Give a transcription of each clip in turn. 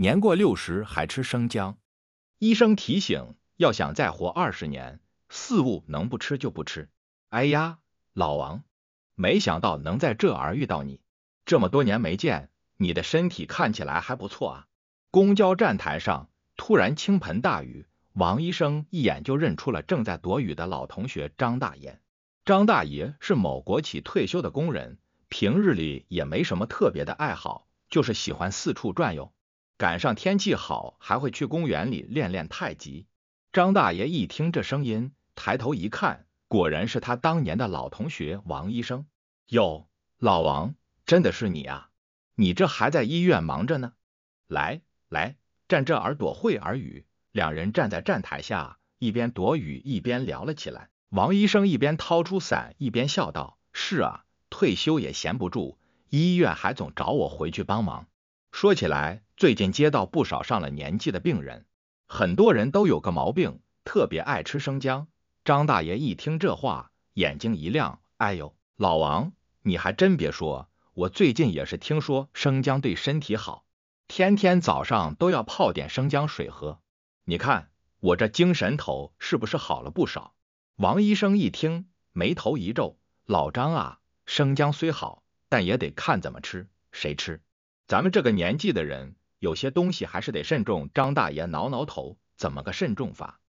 年过六十还吃生姜，医生提醒：要想再活二十年，四物能不吃就不吃。哎呀，老王，没想到能在这儿遇到你，这么多年没见，你的身体看起来还不错啊。公交站台上突然倾盆大雨，王医生一眼就认出了正在躲雨的老同学张大爷。张大爷是某国企退休的工人，平日里也没什么特别的爱好，就是喜欢四处转悠。赶上天气好，还会去公园里练练太极。张大爷一听这声音，抬头一看，果然是他当年的老同学王医生。哟，老王，真的是你啊！你这还在医院忙着呢？来来，站这儿躲会儿雨。两人站在站台下，一边躲雨，一边聊了起来。王医生一边掏出伞，一边笑道：“是啊，退休也闲不住，医院还总找我回去帮忙。说起来。”最近接到不少上了年纪的病人，很多人都有个毛病，特别爱吃生姜。张大爷一听这话，眼睛一亮：“哎呦，老王，你还真别说，我最近也是听说生姜对身体好，天天早上都要泡点生姜水喝。你看我这精神头是不是好了不少？”王医生一听，眉头一皱：“老张啊，生姜虽好，但也得看怎么吃，谁吃，咱们这个年纪的人。”有些东西还是得慎重。张大爷挠挠头，怎么个慎重法？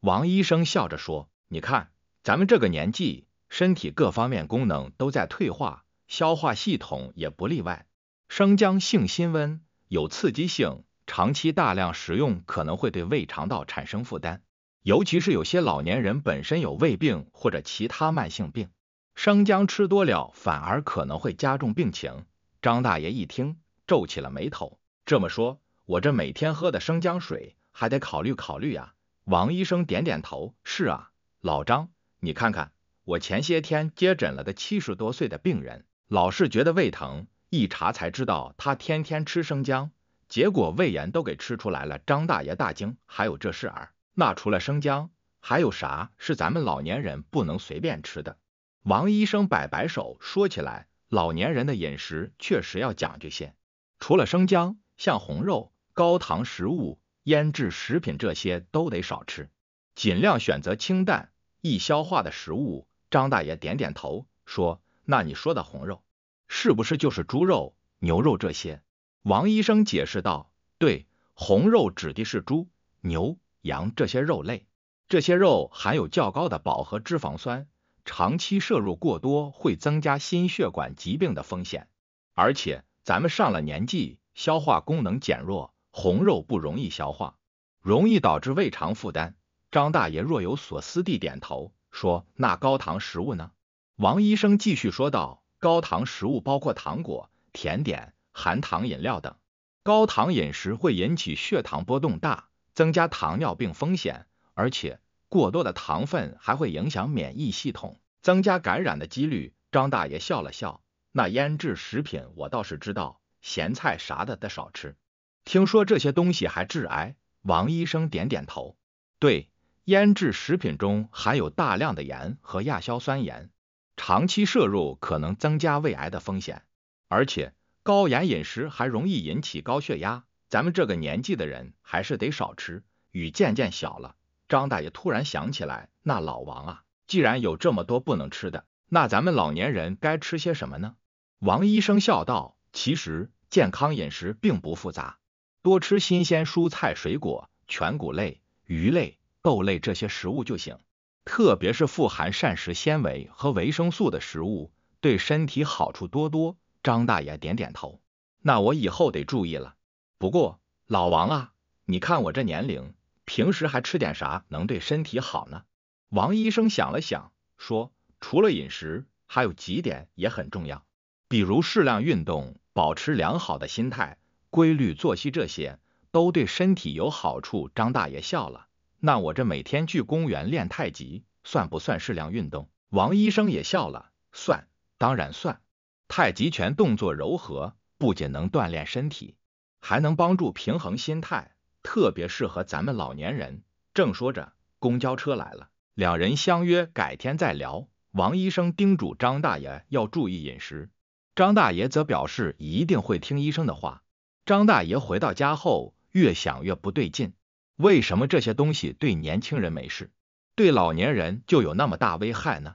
王医生笑着说：“你看，咱们这个年纪，身体各方面功能都在退化，消化系统也不例外。生姜性辛温，有刺激性，长期大量食用可能会对胃肠道产生负担，尤其是有些老年人本身有胃病或者其他慢性病，生姜吃多了反而可能会加重病情。”张大爷一听，皱起了眉头。这么说，我这每天喝的生姜水还得考虑考虑呀。王医生点点头，是啊，老张，你看看我前些天接诊了的七十多岁的病人，老是觉得胃疼，一查才知道他天天吃生姜，结果胃炎都给吃出来了。张大爷大惊，还有这事儿？那除了生姜，还有啥是咱们老年人不能随便吃的？王医生摆摆手，说起来，老年人的饮食确实要讲究些，除了生姜。像红肉、高糖食物、腌制食品这些都得少吃，尽量选择清淡、易消化的食物。张大爷点点头说：“那你说的红肉，是不是就是猪肉、牛肉这些？”王医生解释道：“对，红肉指的是猪、牛、羊这些肉类，这些肉含有较高的饱和脂肪酸，长期摄入过多会增加心血管疾病的风险。而且咱们上了年纪。”消化功能减弱，红肉不容易消化，容易导致胃肠负担。张大爷若有所思地点头说：“那高糖食物呢？”王医生继续说道：“高糖食物包括糖果、甜点、含糖饮料等。高糖饮食会引起血糖波动大，增加糖尿病风险，而且过多的糖分还会影响免疫系统，增加感染的几率。”张大爷笑了笑：“那腌制食品我倒是知道。”咸菜啥的得少吃，听说这些东西还致癌。王医生点点头，对，腌制食品中含有大量的盐和亚硝酸盐，长期摄入可能增加胃癌的风险，而且高盐饮食还容易引起高血压。咱们这个年纪的人还是得少吃。雨渐渐小了，张大爷突然想起来，那老王啊，既然有这么多不能吃的，那咱们老年人该吃些什么呢？王医生笑道，其实。健康饮食并不复杂，多吃新鲜蔬菜、水果、全谷类、鱼类、豆类这些食物就行。特别是富含膳食纤维和维生素的食物，对身体好处多多。张大爷点点头，那我以后得注意了。不过老王啊，你看我这年龄，平时还吃点啥能对身体好呢？王医生想了想，说，除了饮食，还有几点也很重要。比如适量运动、保持良好的心态、规律作息，这些都对身体有好处。张大爷笑了。那我这每天去公园练太极，算不算适量运动？王医生也笑了。算，当然算。太极拳动作柔和，不仅能锻炼身体，还能帮助平衡心态，特别适合咱们老年人。正说着，公交车来了，两人相约改天再聊。王医生叮嘱张大爷要注意饮食。张大爷则表示一定会听医生的话。张大爷回到家后，越想越不对劲，为什么这些东西对年轻人没事，对老年人就有那么大危害呢？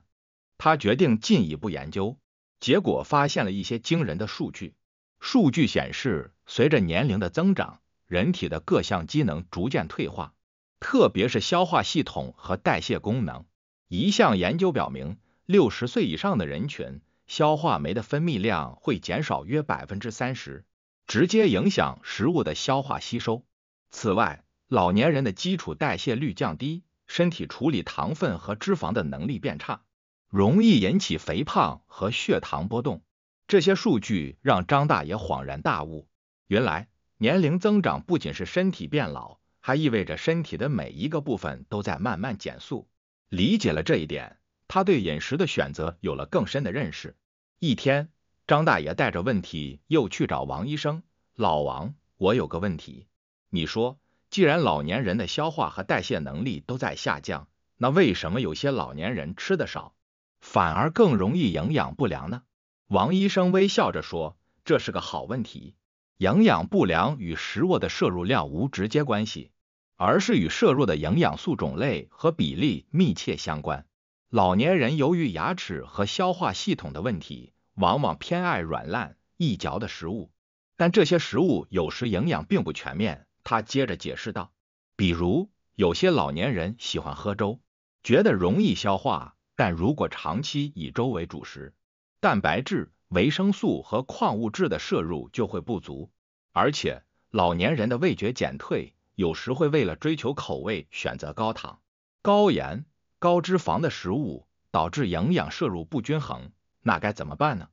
他决定进一步研究，结果发现了一些惊人的数据。数据显示，随着年龄的增长，人体的各项机能逐渐退化，特别是消化系统和代谢功能。一项研究表明，六十岁以上的人群。消化酶的分泌量会减少约百分之三十，直接影响食物的消化吸收。此外，老年人的基础代谢率降低，身体处理糖分和脂肪的能力变差，容易引起肥胖和血糖波动。这些数据让张大爷恍然大悟，原来年龄增长不仅是身体变老，还意味着身体的每一个部分都在慢慢减速。理解了这一点。他对饮食的选择有了更深的认识。一天，张大爷带着问题又去找王医生：“老王，我有个问题，你说，既然老年人的消化和代谢能力都在下降，那为什么有些老年人吃的少，反而更容易营养不良呢？”王医生微笑着说：“这是个好问题。营养不良与食物的摄入量无直接关系，而是与摄入的营养素种类和比例密切相关。”老年人由于牙齿和消化系统的问题，往往偏爱软烂易嚼的食物，但这些食物有时营养并不全面。他接着解释道，比如有些老年人喜欢喝粥，觉得容易消化，但如果长期以粥为主食，蛋白质、维生素和矿物质的摄入就会不足。而且老年人的味觉减退，有时会为了追求口味选择高糖、高盐。高脂肪的食物导致营养摄入不均衡，那该怎么办呢？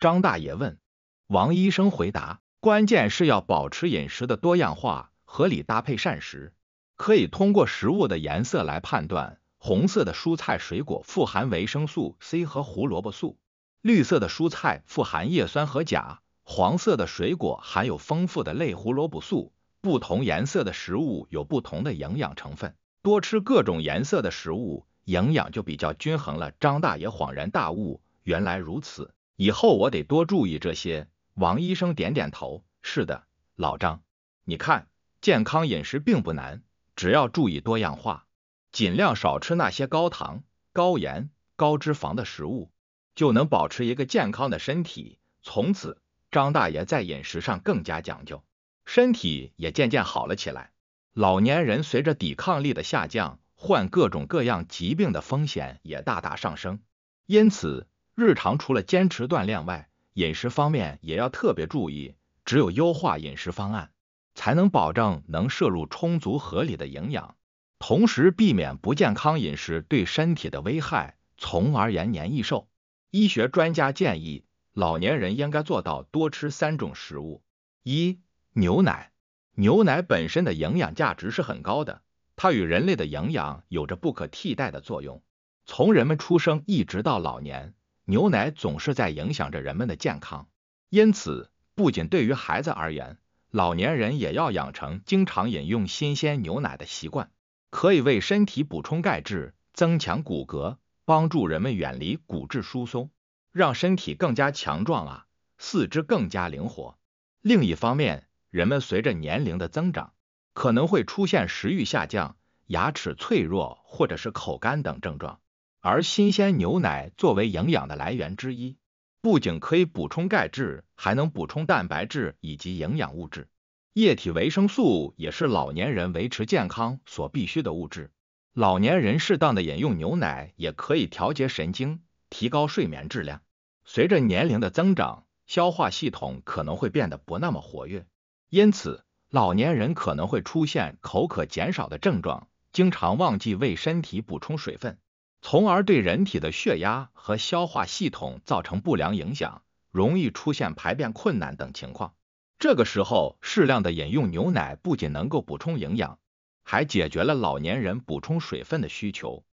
张大爷问。王医生回答：关键是要保持饮食的多样化，合理搭配膳食。可以通过食物的颜色来判断，红色的蔬菜水果富含维生素 C 和胡萝卜素，绿色的蔬菜富含叶酸和钾，黄色的水果含有丰富的类胡萝卜素。不同颜色的食物有不同的营养成分。多吃各种颜色的食物，营养就比较均衡了。张大爷恍然大悟，原来如此，以后我得多注意这些。王医生点点头，是的，老张，你看，健康饮食并不难，只要注意多样化，尽量少吃那些高糖、高盐、高脂肪的食物，就能保持一个健康的身体。从此，张大爷在饮食上更加讲究，身体也渐渐好了起来。老年人随着抵抗力的下降，患各种各样疾病的风险也大大上升。因此，日常除了坚持锻炼外，饮食方面也要特别注意。只有优化饮食方案，才能保证能摄入充足合理的营养，同时避免不健康饮食对身体的危害，从而延年益寿。医学专家建议，老年人应该做到多吃三种食物：一、牛奶。牛奶本身的营养价值是很高的，它与人类的营养有着不可替代的作用。从人们出生一直到老年，牛奶总是在影响着人们的健康。因此，不仅对于孩子而言，老年人也要养成经常饮用新鲜牛奶的习惯，可以为身体补充钙质，增强骨骼，帮助人们远离骨质疏松，让身体更加强壮啊，四肢更加灵活。另一方面，人们随着年龄的增长，可能会出现食欲下降、牙齿脆弱或者是口干等症状。而新鲜牛奶作为营养的来源之一，不仅可以补充钙质，还能补充蛋白质以及营养物质。液体维生素也是老年人维持健康所必需的物质。老年人适当的饮用牛奶，也可以调节神经，提高睡眠质量。随着年龄的增长，消化系统可能会变得不那么活跃。因此，老年人可能会出现口渴减少的症状，经常忘记为身体补充水分，从而对人体的血压和消化系统造成不良影响，容易出现排便困难等情况。这个时候，适量的饮用牛奶不仅能够补充营养，还解决了老年人补充水分的需求。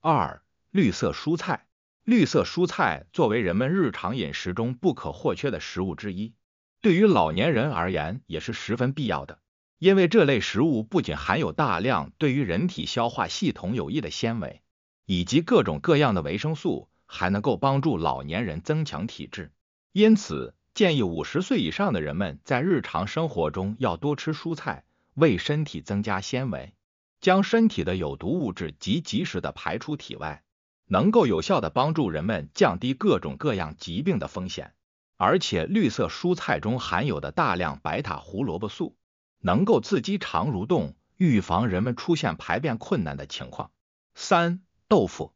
二、绿色蔬菜，绿色蔬菜作为人们日常饮食中不可或缺的食物之一。对于老年人而言也是十分必要的，因为这类食物不仅含有大量对于人体消化系统有益的纤维，以及各种各样的维生素，还能够帮助老年人增强体质。因此，建议五十岁以上的人们在日常生活中要多吃蔬菜，为身体增加纤维，将身体的有毒物质及及时的排出体外，能够有效的帮助人们降低各种各样疾病的风险。而且绿色蔬菜中含有的大量白塔胡萝卜素，能够刺激肠蠕动，预防人们出现排便困难的情况。三、豆腐，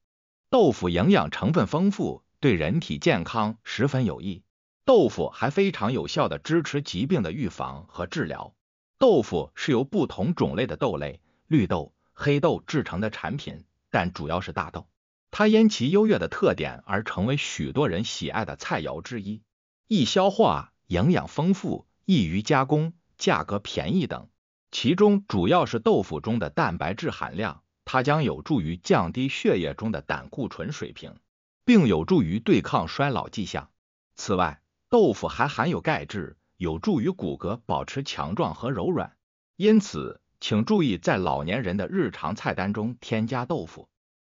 豆腐营养成分丰富，对人体健康十分有益。豆腐还非常有效地支持疾病的预防和治疗。豆腐是由不同种类的豆类，绿豆、黑豆制成的产品，但主要是大豆。它因其优越的特点而成为许多人喜爱的菜肴之一。易消化、营养丰富、易于加工、价格便宜等。其中主要是豆腐中的蛋白质含量，它将有助于降低血液中的胆固醇水平，并有助于对抗衰老迹象。此外，豆腐还含有钙质，有助于骨骼保持强壮和柔软。因此，请注意在老年人的日常菜单中添加豆腐。